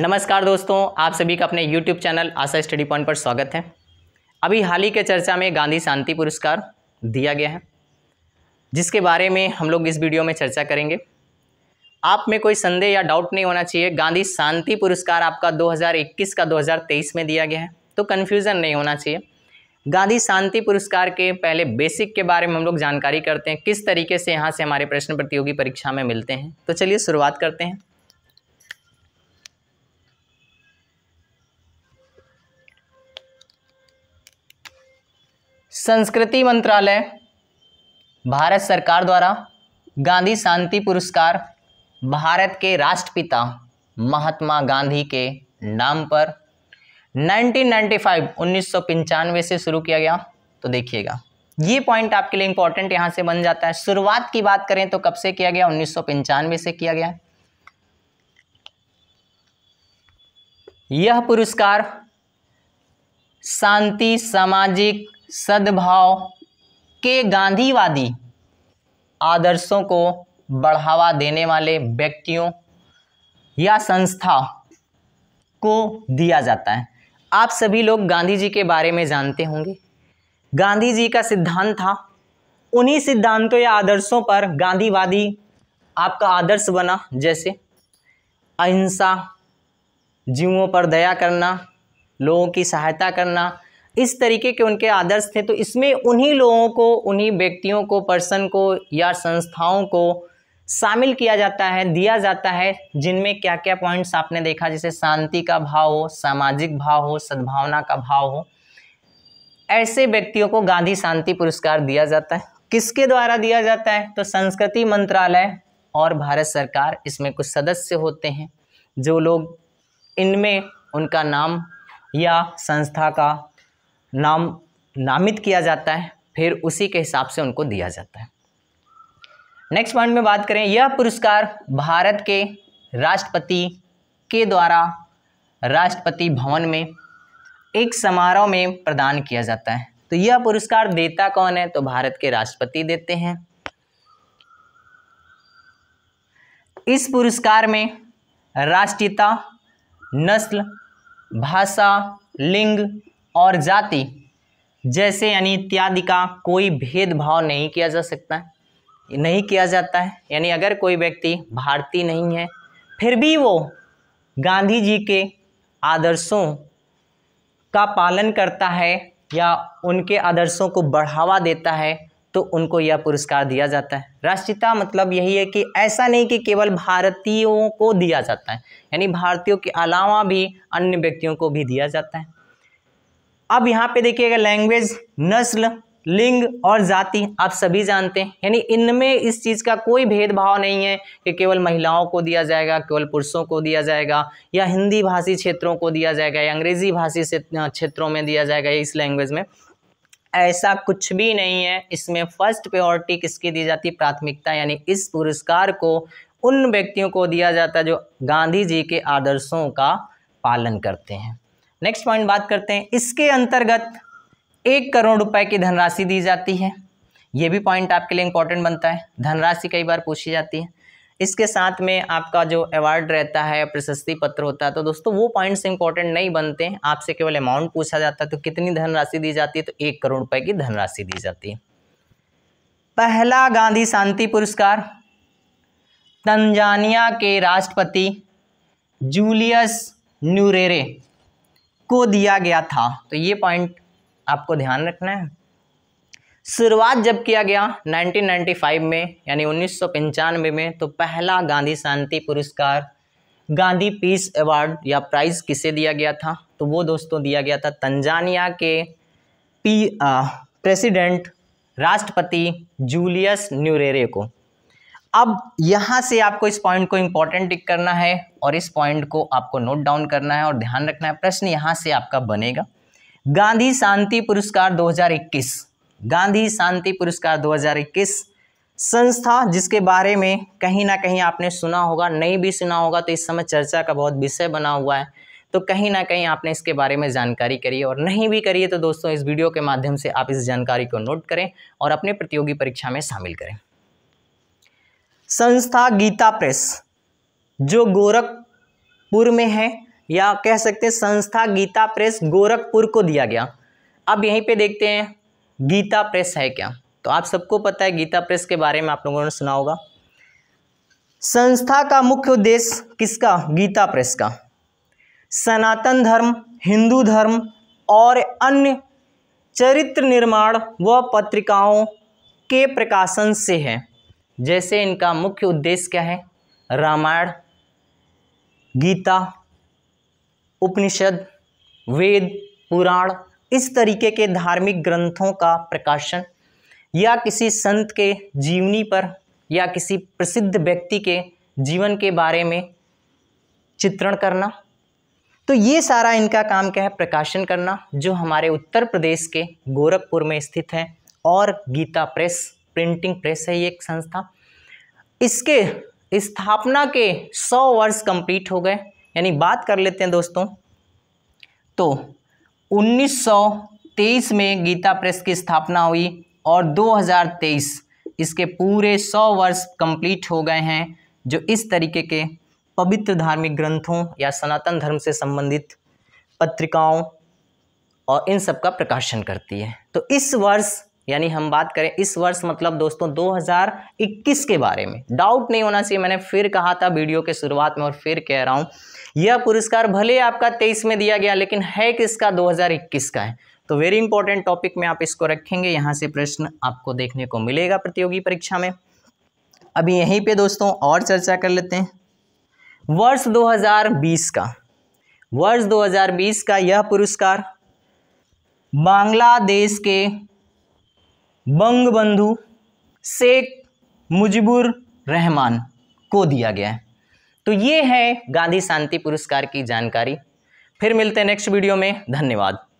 नमस्कार दोस्तों आप सभी का अपने YouTube channel Asha study point पर स्वागत है अभी हाल ही के चर्चा में गांधी शांति पुरस्कार दिया गया है जिसके बारे में हम लोग इस वीडियो में चर्चा करेंगे आप में कोई संदेह या डाउट नहीं होना चाहिए गांधी शांति पुरस्कार आपका 2021 का 2023 में दिया गया है तो कन्फ्यूज़न नहीं होना चाहिए गांधी शांति पुरस्कार के पहले बेसिक के बारे में हम लोग जानकारी करते हैं किस तरीके से यहाँ से हमारे प्रश्न प्रतियोगी परीक्षा में मिलते हैं तो चलिए शुरुआत करते हैं संस्कृति मंत्रालय भारत सरकार द्वारा गांधी शांति पुरस्कार भारत के राष्ट्रपिता महात्मा गांधी के नाम पर 1995 1995 से शुरू किया गया तो देखिएगा ये पॉइंट आपके लिए इंपॉर्टेंट यहाँ से बन जाता है शुरुआत की बात करें तो कब से किया गया उन्नीस से किया गया यह पुरस्कार शांति सामाजिक सद्भाव के गांधीवादी आदर्शों को बढ़ावा देने वाले व्यक्तियों या संस्था को दिया जाता है आप सभी लोग गांधी जी के बारे में जानते होंगे गांधी जी का सिद्धांत था उन्हीं सिद्धांतों या आदर्शों पर गांधीवादी आपका आदर्श बना जैसे अहिंसा जीवों पर दया करना लोगों की सहायता करना इस तरीके के उनके आदर्श थे तो इसमें उन्हीं लोगों को उन्हीं व्यक्तियों को पर्सन को या संस्थाओं को शामिल किया जाता है दिया जाता है जिनमें क्या क्या पॉइंट्स आपने देखा जैसे शांति का भाव हो सामाजिक भाव हो सद्भावना का भाव हो ऐसे व्यक्तियों को गांधी शांति पुरस्कार दिया जाता है किसके द्वारा दिया जाता है तो संस्कृति मंत्रालय और भारत सरकार इसमें कुछ सदस्य होते हैं जो लोग इनमें उनका नाम या संस्था का नाम नामित किया जाता है फिर उसी के हिसाब से उनको दिया जाता है नेक्स्ट पॉइंट में बात करें यह पुरस्कार भारत के राष्ट्रपति के द्वारा राष्ट्रपति भवन में एक समारोह में प्रदान किया जाता है तो यह पुरस्कार देता कौन है तो भारत के राष्ट्रपति देते हैं इस पुरस्कार में राष्ट्रीयता नस्ल भाषा लिंग और जाति जैसे यानी इत्यादि का कोई भेदभाव नहीं किया जा सकता है नहीं किया जाता है यानी अगर कोई व्यक्ति भारतीय नहीं है फिर भी वो गांधी जी के आदर्शों का पालन करता है या उनके आदर्शों को बढ़ावा देता है तो उनको यह पुरस्कार दिया जाता है राष्ट्रीयता मतलब यही है कि ऐसा नहीं कि केवल भारतीयों को दिया जाता है यानी भारतीयों के अलावा भी अन्य व्यक्तियों को भी दिया जाता है अब यहाँ पे देखिएगा लैंग्वेज नस्ल लिंग और जाति आप सभी जानते हैं यानी इनमें इस चीज़ का कोई भेदभाव नहीं है कि केवल महिलाओं को दिया जाएगा केवल पुरुषों को दिया जाएगा या हिंदी भाषी क्षेत्रों को दिया जाएगा या अंग्रेजी भाषी क्षेत्रों में दिया जाएगा इस लैंग्वेज में ऐसा कुछ भी नहीं है इसमें फर्स्ट प्रियोरिटी किसकी दी जाती है प्राथमिकता यानी इस पुरस्कार को उन व्यक्तियों को दिया जाता है जो गांधी जी के आदर्शों का पालन करते हैं नेक्स्ट पॉइंट बात करते हैं इसके अंतर्गत एक करोड़ रुपए की धनराशि दी जाती है ये भी पॉइंट आपके लिए इंपॉर्टेंट बनता है धनराशि कई बार पूछी जाती है इसके साथ में आपका जो अवार्ड रहता है प्रशस्ति पत्र होता है तो दोस्तों वो पॉइंट्स इंपॉर्टेंट नहीं बनते हैं आपसे केवल अमाउंट पूछा जाता है तो कितनी धनराशि दी जाती है तो एक करोड़ रुपए की धनराशि दी जाती है पहला गांधी शांति पुरस्कार तंजानिया के राष्ट्रपति जूलियस न्यूरेरे किसको दिया गया था तो ये पॉइंट आपको ध्यान रखना है शुरुआत जब किया गया 1995 में यानी उन्नीस में तो पहला गांधी शांति पुरस्कार गांधी पीस अवार्ड या प्राइज किसे दिया गया था तो वो दोस्तों दिया गया था तंजानिया के पी प्रेसिडेंट राष्ट्रपति जूलियस न्यूरेरे को अब यहाँ से आपको इस पॉइंट को इम्पॉर्टेंट टिक करना है और इस पॉइंट को आपको नोट डाउन करना है और ध्यान रखना है प्रश्न यहाँ से आपका बनेगा गांधी शांति पुरस्कार 2021 गांधी शांति पुरस्कार 2021 संस्था जिसके बारे में कहीं ना कहीं आपने सुना होगा नहीं भी सुना होगा तो इस समय चर्चा का बहुत विषय बना हुआ है तो कहीं ना कहीं आपने इसके बारे में जानकारी करी और नहीं भी करिए तो दोस्तों इस वीडियो के माध्यम से आप इस जानकारी को नोट करें और अपने प्रतियोगी परीक्षा में शामिल करें संस्था गीता प्रेस जो गोरखपुर में है या कह सकते हैं संस्था गीता प्रेस गोरखपुर को दिया गया अब यहीं पे देखते हैं गीता प्रेस है क्या तो आप सबको पता है गीता प्रेस के बारे में आप लोगों ने सुना होगा संस्था का मुख्य उद्देश्य किसका गीता प्रेस का सनातन धर्म हिंदू धर्म और अन्य चरित्र निर्माण व पत्रिकाओं के प्रकाशन से है जैसे इनका मुख्य उद्देश्य क्या है रामायण गीता उपनिषद वेद पुराण इस तरीके के धार्मिक ग्रंथों का प्रकाशन या किसी संत के जीवनी पर या किसी प्रसिद्ध व्यक्ति के जीवन के बारे में चित्रण करना तो ये सारा इनका काम क्या है प्रकाशन करना जो हमारे उत्तर प्रदेश के गोरखपुर में स्थित है और गीता प्रेस प्रिंटिंग प्रेस है ये एक संस्था इसके स्थापना के 100 वर्ष कंप्लीट हो गए यानी बात कर लेते हैं दोस्तों तो 1923 में गीता प्रेस की स्थापना हुई और 2023 इसके पूरे 100 वर्ष कंप्लीट हो गए हैं जो इस तरीके के पवित्र धार्मिक ग्रंथों या सनातन धर्म से संबंधित पत्रिकाओं और इन सब का प्रकाशन करती है तो इस वर्ष यानी हम बात करें इस वर्ष मतलब दोस्तों 2021 के बारे में डाउट नहीं होना चाहिए मैंने फिर कहा था वीडियो के शुरुआत में और फिर कह रहा हूँ यह पुरस्कार भले आपका 23 में दिया गया लेकिन है किसका 2021 का है तो वेरी इंपॉर्टेंट टॉपिक में आप इसको रखेंगे यहाँ से प्रश्न आपको देखने को मिलेगा प्रतियोगी परीक्षा में अभी यहीं पर दोस्तों और चर्चा कर लेते हैं वर्ष दो का वर्ष दो का यह पुरस्कार बांग्लादेश के बंग बंधु शेख मुजिबुर रहमान को दिया गया है तो ये है गांधी शांति पुरस्कार की जानकारी फिर मिलते हैं नेक्स्ट वीडियो में धन्यवाद